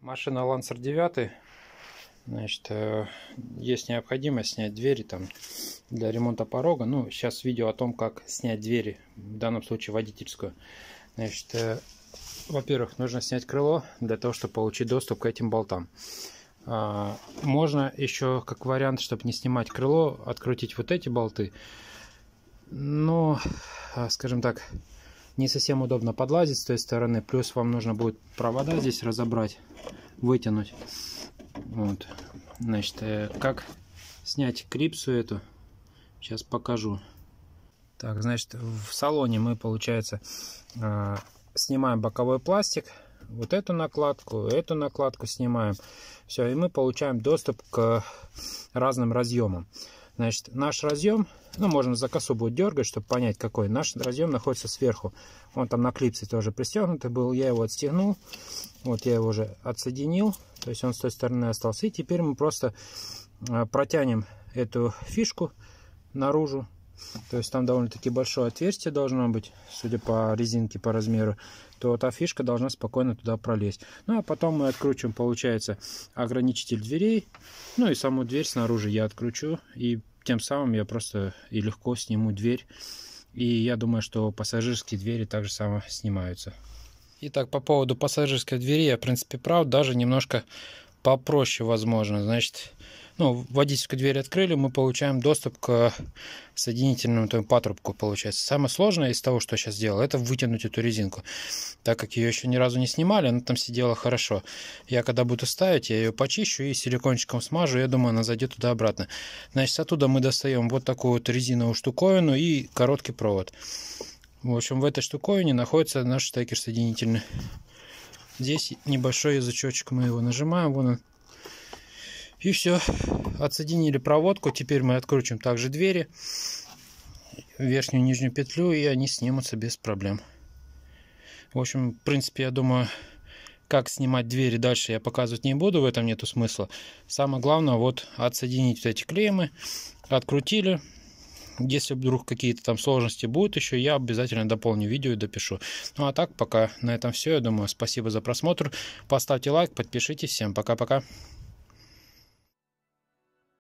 Машина Lancer 9. Значит, э, есть необходимость снять двери там для ремонта порога. Ну, сейчас видео о том, как снять двери, в данном случае водительскую. Значит, э, во-первых, нужно снять крыло для того, чтобы получить доступ к этим болтам. А, можно еще, как вариант, чтобы не снимать крыло, открутить вот эти болты. Но, а, скажем так, не совсем удобно подлазить с той стороны. Плюс вам нужно будет провода здесь разобрать, вытянуть. Вот. Значит, э, как снять крипсу эту, сейчас покажу. Так, значит, в салоне мы, получается, э, снимаем боковой пластик, вот эту накладку, эту накладку снимаем. Все, и мы получаем доступ к разным разъемам. Значит, наш разъем, ну, можно за косу будет дергать, чтобы понять, какой. Наш разъем находится сверху. Он там на клипсе тоже пристегнутый был. Я его отстегнул. Вот я его уже отсоединил. То есть он с той стороны остался. И теперь мы просто а, протянем эту фишку наружу. То есть там довольно-таки большое отверстие должно быть, судя по резинке, по размеру. То та фишка должна спокойно туда пролезть. Ну, а потом мы откручиваем, получается, ограничитель дверей. Ну, и саму дверь снаружи я откручу и тем самым я просто и легко сниму дверь. И я думаю, что пассажирские двери также само снимаются. Итак, по поводу пассажирской двери я, в принципе, прав. Даже немножко попроще возможно. Значит, ну, водительскую дверь открыли, мы получаем доступ к соединительному там, патрубку, получается. Самое сложное из того, что я сейчас сделал, это вытянуть эту резинку. Так как ее еще ни разу не снимали, она там сидела хорошо. Я когда буду ставить, я ее почищу и силикончиком смажу, я думаю, она зайдет туда-обратно. Значит, оттуда мы достаем вот такую вот резиновую штуковину и короткий провод. В общем, в этой штуковине находится наш штекер соединительный. Здесь небольшой язычочек мы его нажимаем, вон он и все. Отсоединили проводку. Теперь мы откручиваем также двери. Верхнюю и нижнюю петлю. И они снимутся без проблем. В общем, в принципе, я думаю, как снимать двери дальше я показывать не буду. В этом нету смысла. Самое главное вот отсоединить вот эти клеймы. Открутили. Если вдруг какие-то там сложности будут еще, я обязательно дополню видео и допишу. Ну а так, пока на этом все. Я думаю, спасибо за просмотр. Поставьте лайк, подпишитесь. Всем пока-пока.